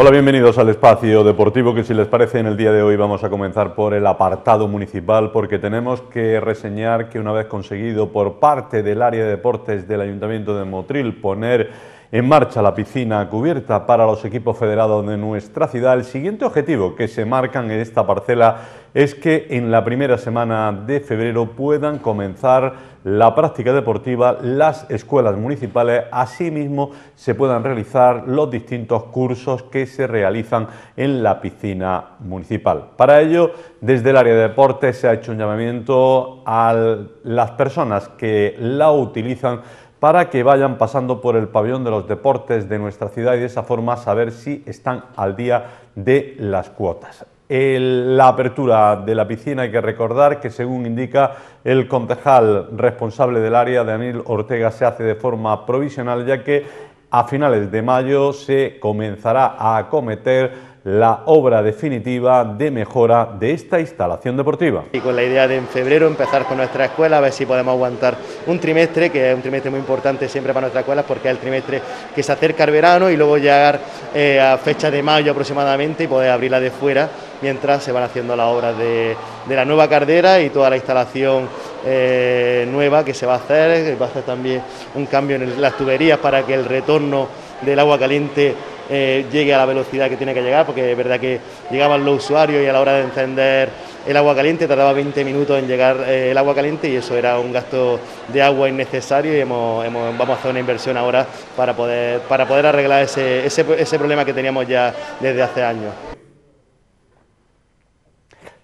Hola, bienvenidos al espacio deportivo que si les parece en el día de hoy vamos a comenzar por el apartado municipal porque tenemos que reseñar que una vez conseguido por parte del área de deportes del Ayuntamiento de Motril poner en marcha la piscina cubierta para los equipos federados de nuestra ciudad. El siguiente objetivo que se marcan en esta parcela es que en la primera semana de febrero puedan comenzar la práctica deportiva, las escuelas municipales, asimismo se puedan realizar los distintos cursos que se realizan en la piscina municipal. Para ello, desde el área de deportes se ha hecho un llamamiento a las personas que la utilizan para que vayan pasando por el pabellón de los deportes de nuestra ciudad y de esa forma saber si están al día de las cuotas. la apertura de la piscina hay que recordar que según indica el concejal responsable del área, Daniel Ortega, se hace de forma provisional ya que a finales de mayo se comenzará a acometer la obra definitiva de mejora de esta instalación deportiva. Y con la idea de en febrero empezar con nuestra escuela, a ver si podemos aguantar un trimestre, que es un trimestre muy importante siempre para nuestra escuela, porque es el trimestre que se acerca al verano y luego llegar eh, a fecha de mayo aproximadamente y poder abrirla de fuera mientras se van haciendo las obras de, de la nueva cardera y toda la instalación eh, nueva que se va a hacer, va a hacer también un cambio en las tuberías para que el retorno del agua caliente eh, llegue a la velocidad que tiene que llegar, porque es verdad que llegaban los usuarios y a la hora de encender el agua caliente tardaba 20 minutos en llegar eh, el agua caliente y eso era un gasto de agua innecesario y vamos a hacer una inversión ahora para poder, para poder arreglar ese problema que teníamos ya desde hace años.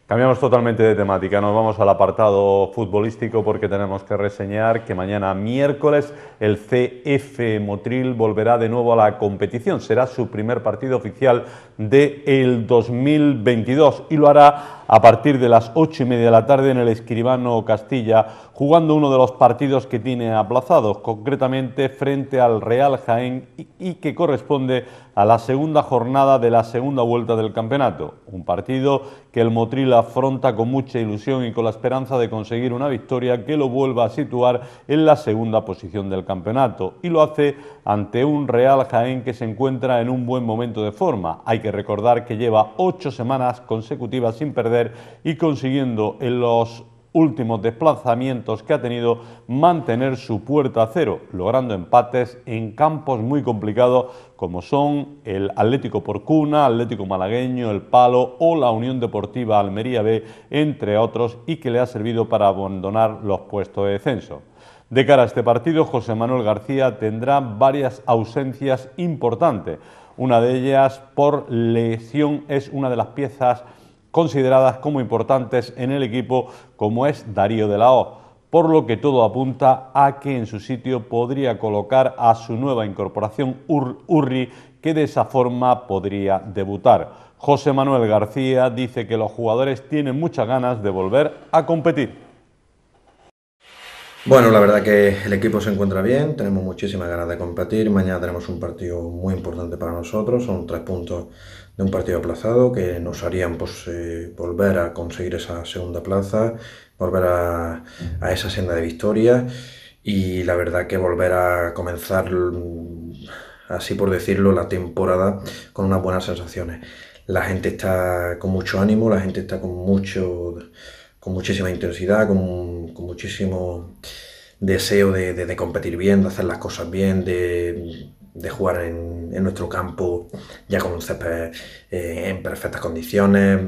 Cambiamos totalmente de temática, nos vamos al apartado futbolístico porque tenemos que reseñar que mañana miércoles el CF Motril volverá de nuevo a la competición. Será su primer partido oficial del el 2022 y lo hará a partir de las ocho y media de la tarde en el Escribano Castilla, jugando uno de los partidos que tiene aplazados, concretamente frente al Real Jaén y que corresponde a la segunda jornada de la segunda vuelta del campeonato. Un partido que el Motril afronta con mucha ilusión y con la esperanza de conseguir una victoria que lo vuelva a situar en la segunda posición del campeonato y lo hace ante un Real Jaén que se encuentra en un buen momento de forma. Hay que recordar que lleva ocho semanas consecutivas sin perder y consiguiendo en los últimos desplazamientos que ha tenido mantener su puerta a cero, logrando empates en campos muy complicados como son el Atlético Porcuna, Atlético Malagueño, El Palo o la Unión Deportiva Almería B, entre otros, y que le ha servido para abandonar los puestos de descenso. De cara a este partido, José Manuel García tendrá varias ausencias importantes. Una de ellas por lesión es una de las piezas consideradas como importantes en el equipo, como es Darío de la O, por lo que todo apunta a que en su sitio podría colocar a su nueva incorporación Urri, que de esa forma podría debutar. José Manuel García dice que los jugadores tienen muchas ganas de volver a competir. Bueno, la verdad que el equipo se encuentra bien, tenemos muchísimas ganas de competir. Mañana tenemos un partido muy importante para nosotros, son tres puntos de un partido aplazado que nos harían pues, eh, volver a conseguir esa segunda plaza, volver a, esa senda de victoria y la verdad que volver a comenzar, mm, así por decirlo, la temporada con unas buenas sensaciones. La gente está con mucho ánimo, la gente está con mucho con muchísima intensidad, con, muchísimo deseo de, de, competir bien, de hacer las cosas bien, de, de jugar en, nuestro campo ya con un césped eh, en perfectas condiciones,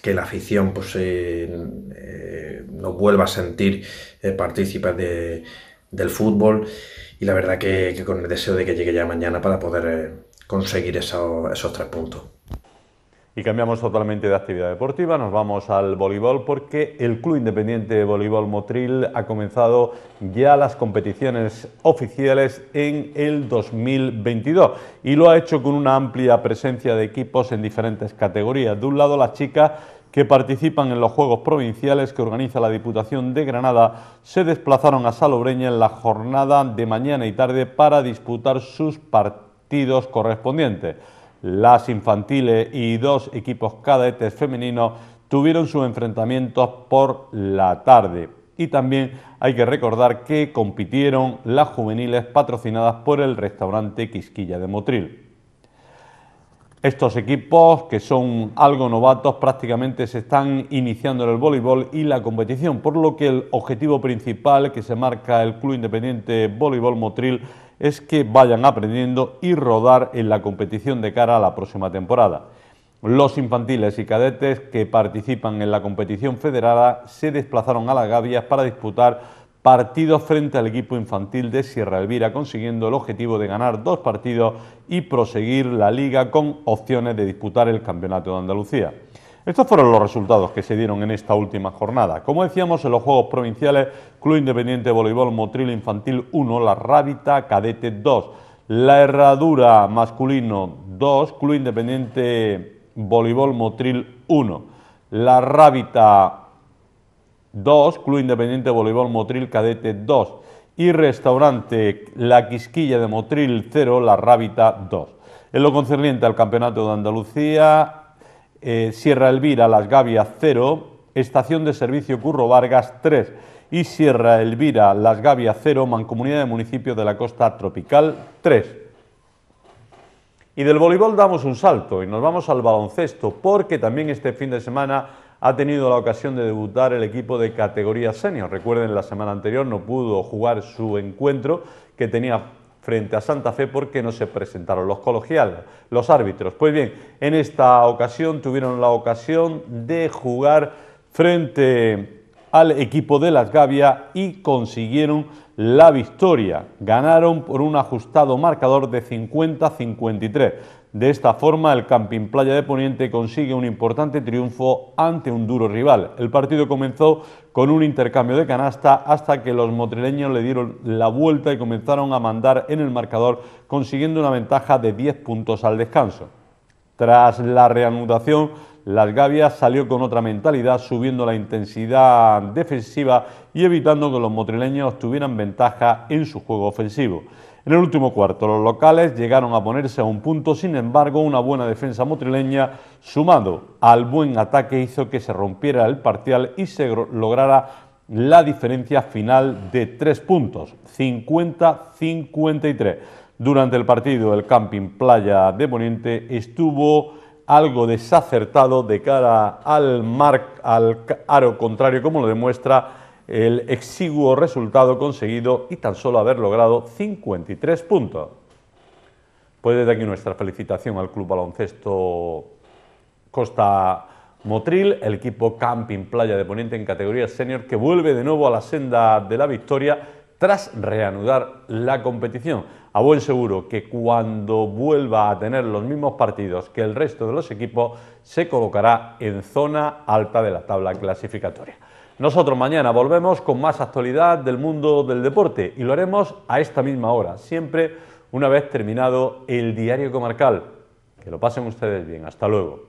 que la afición pues, eh, eh, nos vuelva a sentir partícipes del fútbol y la verdad que, con el deseo de que llegue ya mañana para poder conseguir esos tres puntos. Y cambiamos totalmente de actividad deportiva, nos vamos al voleibol porque el Club Independiente de Voleibol Motril ha comenzado ya las competiciones oficiales en el 2022 y lo ha hecho con una amplia presencia de equipos en diferentes categorías. De un lado las chicas que participan en los Juegos Provinciales que organiza la Diputación de Granada se desplazaron a Salobreña en la jornada de mañana y tarde para disputar sus partidos correspondientes. Las infantiles y dos equipos cadetes femeninos tuvieron sus enfrentamientos por la tarde. Y también hay que recordar que compitieron las juveniles patrocinadas por el restaurante Quisquilla de Motril. Estos equipos, que son algo novatos, prácticamente se están iniciando en el voleibol y la competición, por lo que el objetivo principal que se marca el Club Independiente Voleibol Motril es que vayan aprendiendo y rodar en la competición de cara a la próxima temporada. Los infantiles y cadetes que participan en la competición federada se desplazaron a las Gavias para disputar partidos frente al equipo infantil de Sierra Elvira, consiguiendo el objetivo de ganar dos partidos y proseguir la liga con opciones de disputar el Campeonato de Andalucía. Estos fueron los resultados que se dieron en esta última jornada. Como decíamos, en los Juegos Provinciales, Club Independiente Voleibol Motril Infantil 1, La Rábita Cadete 2, La Herradura Masculino 2, Club Independiente Voleibol Motril 1, La Rábita 2, Club Independiente Voleibol Motril Cadete 2 y Restaurante La Quisquilla de Motril 0, La Rábita 2. En lo concerniente al Campeonato de Andalucía, eh, Sierra Elvira Las Gavias 0, Estación de Servicio Curro Vargas 3 y Sierra Elvira Las Gavias 0, Mancomunidad de Municipios de la Costa Tropical 3. Y del voleibol damos un salto y nos vamos al baloncesto porque también este fin de semana ha tenido la ocasión de debutar el equipo de categoría senior. Recuerden, la semana anterior no pudo jugar su encuentro que tenía frente a Santa Fe porque no se presentaron los colegiales, los árbitros. Pues bien, en esta ocasión tuvieron la ocasión de jugar frente al equipo de Las Gavia y consiguieron la victoria. Ganaron por un ajustado marcador de 50-53. De esta forma, el Camping Playa de Poniente consigue un importante triunfo ante un duro rival. El partido comenzó con un intercambio de canasta hasta que los motrileños le dieron la vuelta y comenzaron a mandar en el marcador, consiguiendo una ventaja de 10 puntos al descanso. Tras la reanudación, las Gavias salió con otra mentalidad, subiendo la intensidad defensiva y evitando que los motrileños tuvieran ventaja en su juego ofensivo. En el último cuarto, los locales llegaron a ponerse a un punto, sin embargo, una buena defensa motrileña, sumado al buen ataque, hizo que se rompiera el parcial y se lograra la diferencia final de tres puntos, 50-53. Durante el partido, el Camping Playa de Poniente estuvo algo desacertado de cara al, mar, al aro contrario, como lo demuestra el exiguo resultado conseguido y tan solo haber logrado 53 puntos. Pues desde aquí nuestra felicitación al Club Baloncesto Costa Motril, el equipo Camping Playa de Poniente en categoría senior que vuelve de nuevo a la senda de la victoria tras reanudar la competición. A buen seguro que cuando vuelva a tener los mismos partidos que el resto de los equipos, se colocará en zona alta de la tabla clasificatoria. Nosotros mañana volvemos con más actualidad del mundo del deporte y lo haremos a esta misma hora, siempre una vez terminado el diario comarcal. Que lo pasen ustedes bien. Hasta luego.